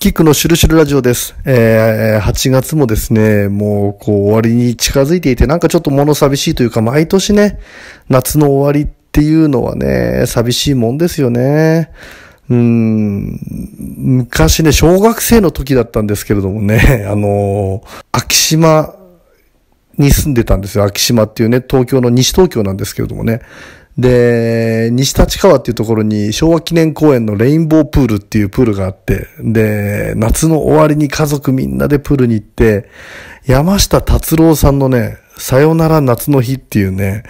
キックのシュルシュルラジオです。えー、8月もですね、もうこう終わりに近づいていて、なんかちょっと物寂しいというか、毎年ね、夏の終わりっていうのはね、寂しいもんですよね。うん、昔ね、小学生の時だったんですけれどもね、あのー、秋島に住んでたんですよ。秋島っていうね、東京の西東京なんですけれどもね。で、西立川っていうところに昭和記念公園のレインボープールっていうプールがあって、で、夏の終わりに家族みんなでプールに行って、山下達郎さんのね、さよなら夏の日っていうね、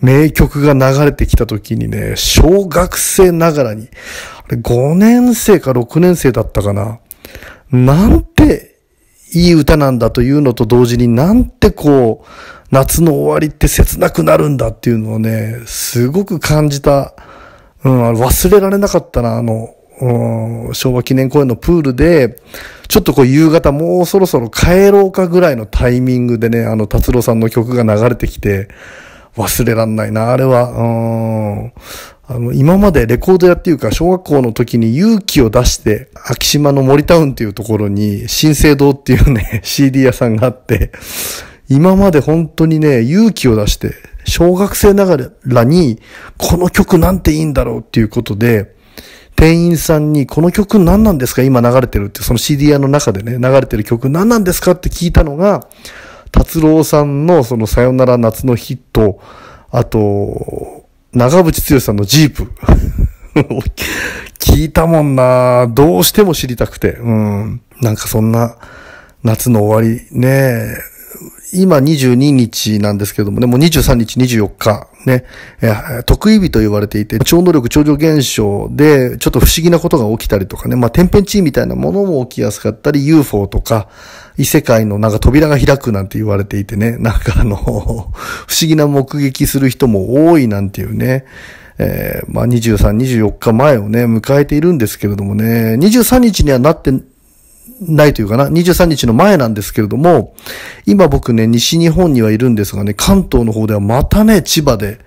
名曲が流れてきた時にね、小学生ながらに、あれ5年生か6年生だったかな。なんいい歌なんだというのと同時になんてこう、夏の終わりって切なくなるんだっていうのをね、すごく感じた。うん、忘れられなかったな、あの、うん、昭和記念公園のプールで、ちょっとこう夕方もうそろそろ帰ろうかぐらいのタイミングでね、あの達郎さんの曲が流れてきて、忘れらんないな、あれは。うん。あの、今までレコード屋っていうか、小学校の時に勇気を出して、秋島の森タウンっていうところに、新生堂っていうね、CD 屋さんがあって、今まで本当にね、勇気を出して、小学生ながらに、この曲なんていいんだろうっていうことで、店員さんに、この曲何なんですか今流れてるって、その CD 屋の中でね、流れてる曲何なんですかって聞いたのが、達郎さんのそのさよなら夏のヒット、あと、長渕剛さんのジープ。聞いたもんなどうしても知りたくて。うん。なんかそんな、夏の終わりね、今22日なんですけどもね、もう23日、24日、ね、え得意日と言われていて、超能力、超常現象で、ちょっと不思議なことが起きたりとかね、まあ、天変地異みたいなものも起きやすかったり、UFO とか、異世界のなんか扉が開くなんて言われていてね、なんかあの不思議な目撃する人も多いなんていうね、えー、まあ、23、24日前をね、迎えているんですけれどもね、23日にはなってないというかな、23日の前なんですけれども、今僕ね、西日本にはいるんですがね、関東の方ではまたね、千葉で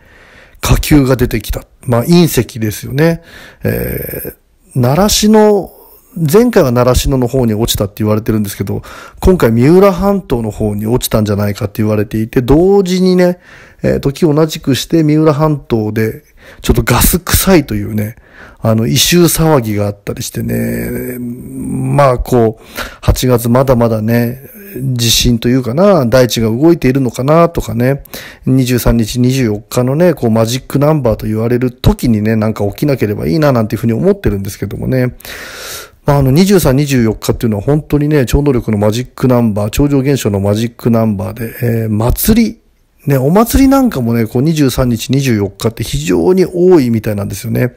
火球が出てきた。まあ、隕石ですよね。えー、奈良市の、前回は奈良市の方に落ちたって言われてるんですけど、今回三浦半島の方に落ちたんじゃないかって言われていて、同時にね、えー、時を同じくして三浦半島で、ちょっとガス臭いというね、あの、異臭騒ぎがあったりしてね、まあこう、8月まだまだね、地震というかな、大地が動いているのかなとかね、23日、24日のね、こうマジックナンバーと言われる時にね、なんか起きなければいいななんていうふうに思ってるんですけどもね。まあ、あの、23、24日っていうのは本当にね、超能力のマジックナンバー、超常現象のマジックナンバーで、えー、祭りね、お祭りなんかもね、こう23日、24日って非常に多いみたいなんですよね。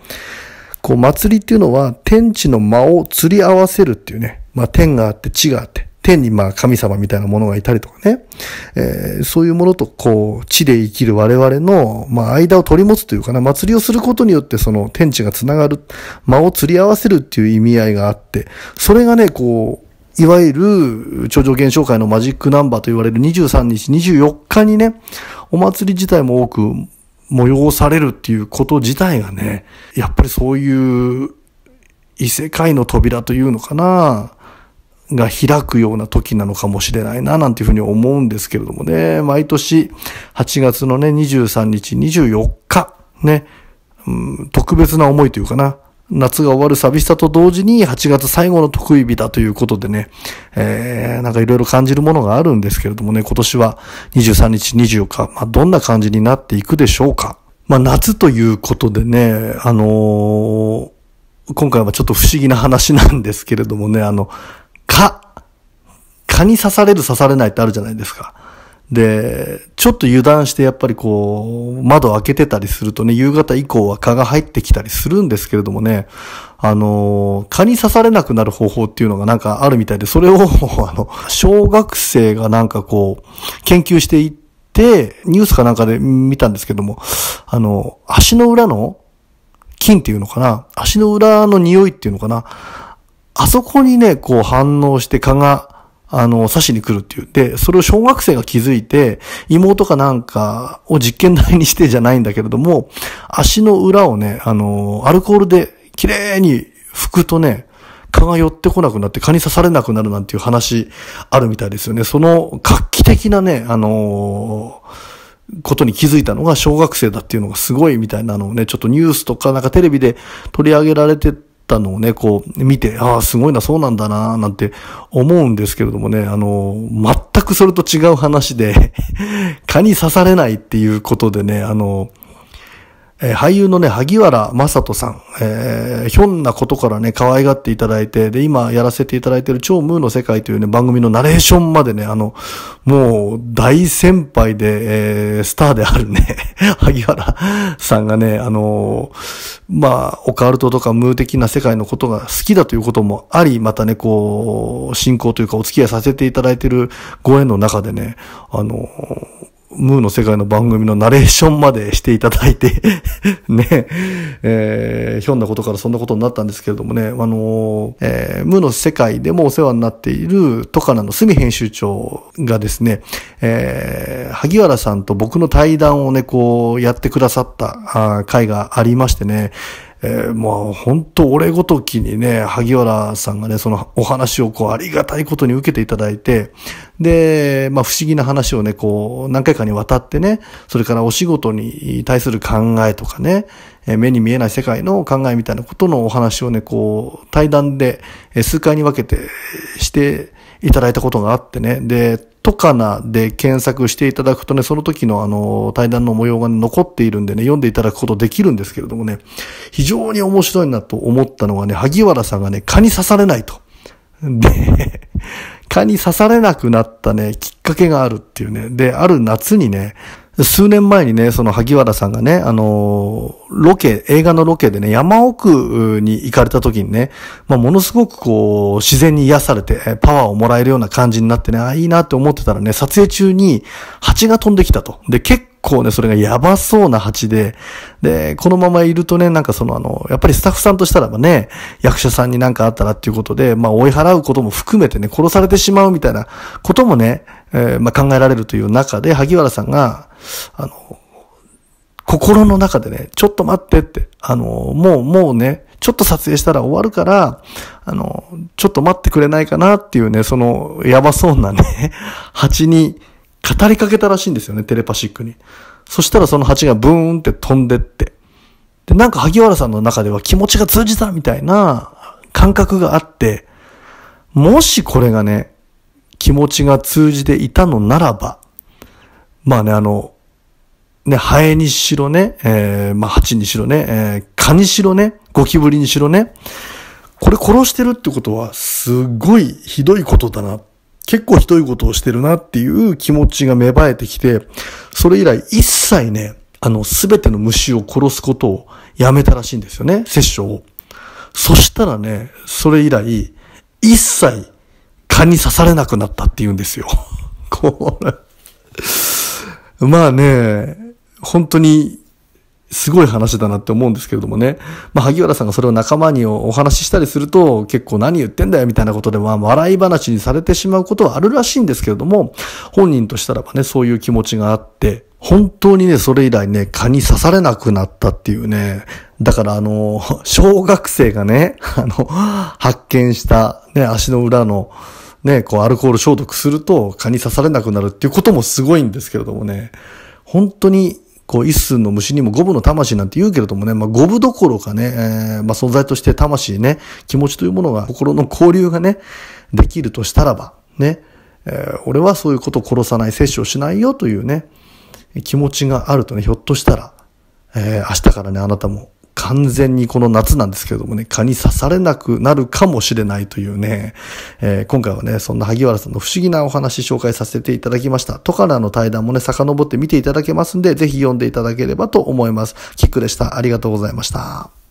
こう祭りっていうのは天地の間を釣り合わせるっていうね、まあ天があって地があって、天にまあ神様みたいなものがいたりとかね、えー、そういうものとこう、地で生きる我々の、まあ、間を取り持つというかな、祭りをすることによってその天地がつながる、間を釣り合わせるっていう意味合いがあって、それがね、こう、いわゆる、頂上現象会のマジックナンバーと言われる23日、24日にね、お祭り自体も多く催されるっていうこと自体がね、やっぱりそういう異世界の扉というのかな、が開くような時なのかもしれないな、なんていうふうに思うんですけれどもね、毎年8月のね、23日、24日、ね、うん、特別な思いというかな、夏が終わる寂しさと同時に8月最後の得意日だということでね、えー、なんかいろいろ感じるものがあるんですけれどもね、今年は23日、24日、まあ、どんな感じになっていくでしょうか。まあ、夏ということでね、あのー、今回はちょっと不思議な話なんですけれどもね、あの、蚊、蚊に刺される刺されないってあるじゃないですか。で、ちょっと油断してやっぱりこう、窓開けてたりするとね、夕方以降は蚊が入ってきたりするんですけれどもね、あの、蚊に刺されなくなる方法っていうのがなんかあるみたいで、それを、あの、小学生がなんかこう、研究していって、ニュースかなんかで見たんですけども、あの、足の裏の菌っていうのかな足の裏の匂いっていうのかなあそこにね、こう反応して蚊があの、刺しに来るっていう。で、それを小学生が気づいて、妹かなんかを実験台にしてじゃないんだけれども、足の裏をね、あの、アルコールで綺麗に拭くとね、蚊が寄ってこなくなって蚊に刺されなくなるなんていう話あるみたいですよね。その画期的なね、あのー、ことに気づいたのが小学生だっていうのがすごいみたいなのをね、ちょっとニュースとかなんかテレビで取り上げられてたのをね、こう見て、ああ、すごいな、そうなんだな、なんて思うんですけれどもね、あの、全くそれと違う話で 蚊に刺されないっていうことでね、あの、えー、俳優のね、萩原正人さん、えー、ひょんなことからね、可愛がっていただいて、で、今やらせていただいている超ムーの世界というね、番組のナレーションまでね、あの、もう、大先輩で、えー、スターであるね、萩原さんがね、あのー、まあ、オカルトとかムー的な世界のことが好きだということもあり、またね、こう、進行というかお付き合いさせていただいているご縁の中でね、あのームーの世界の番組のナレーションまでしていただいて ね、えー、ひょんなことからそんなことになったんですけれどもね、あのー、えー、ムーの世界でもお世話になっているトカナの隅編集長がですね、えー、萩原さんと僕の対談をね、こう、やってくださった回がありましてね、えー、もう本当俺ごときにね、萩原さんがね、そのお話をこうありがたいことに受けていただいて、で、まあ不思議な話をね、こう何回かにわたってね、それからお仕事に対する考えとかね、目に見えない世界の考えみたいなことのお話をね、こう対談で数回に分けてしていただいたことがあってね、で、とかなで検索していただくとね、その時のあの、対談の模様が、残っているんでね、読んでいただくことできるんですけれどもね、非常に面白いなと思ったのはね、萩原さんがね、蚊に刺されないと。で、蚊に刺されなくなったね、きっかけがあるっていうね。で、ある夏にね、数年前にね、その萩原さんがね、あのー、ロケ、映画のロケでね、山奥に行かれた時にね、まあ、ものすごくこう、自然に癒されて、パワーをもらえるような感じになってね、あ、いいなって思ってたらね、撮影中に蜂が飛んできたと。で、結構ね、それがやばそうな蜂で、で、このままいるとね、なんかそのあの、やっぱりスタッフさんとしたらばね、役者さんになんかあったらっていうことで、まあ追い払うことも含めてね、殺されてしまうみたいなこともね、えー、まあ考えられるという中で、萩原さんが、あの、心の中でね、ちょっと待ってって、あの、もう、もうね、ちょっと撮影したら終わるから、あの、ちょっと待ってくれないかなっていうね、その、やばそうなね、蜂に、語りかけたらしいんですよね、テレパシックに。そしたらその蜂がブーンって飛んでって。で、なんか萩原さんの中では気持ちが通じたみたいな感覚があって、もしこれがね、気持ちが通じていたのならば、まあね、あの、ね、ハエにしろね、えー、まあ、蜂にしろね、えー、蚊にしろね、ゴキブリにしろね、これ殺してるってことはすごいひどいことだなっ結構ひどいことをしてるなっていう気持ちが芽生えてきて、それ以来一切ね、あの、すべての虫を殺すことをやめたらしいんですよね、殺生を。そしたらね、それ以来、一切蚊に刺されなくなったって言うんですよ。これ。まあね、本当にすごい話だなって思うんですけれどもね。まあ、萩原さんがそれを仲間にお話ししたりすると、結構何言ってんだよみたいなことで、まあ、笑い話にされてしまうことはあるらしいんですけれども、本人としたらばね、そういう気持ちがあって、本当にね、それ以来ね、蚊に刺されなくなったっていうね、だからあの、小学生がね、あの、発見したね、足の裏の、ね、こうアルコール消毒すると蚊に刺されなくなるっていうこともすごいんですけれどもね、本当にこう、一寸の虫にも五分の魂なんて言うけれどもね、まあ、五分どころかね、えー、まあ、存在として魂ね、気持ちというものが、心の交流がね、できるとしたらば、ね、えー、俺はそういうことを殺さない、摂取をしないよというね、気持ちがあるとね、ひょっとしたら、えー、明日からね、あなたも完全にこの夏なんですけれどもね、蚊に刺されなくなるかもしれないというね、えー、今回はね、そんな萩原さんの不思議なお話紹介させていただきました。トカラの対談もね、遡って見ていただけますんで、ぜひ読んでいただければと思います。キックでした。ありがとうございました。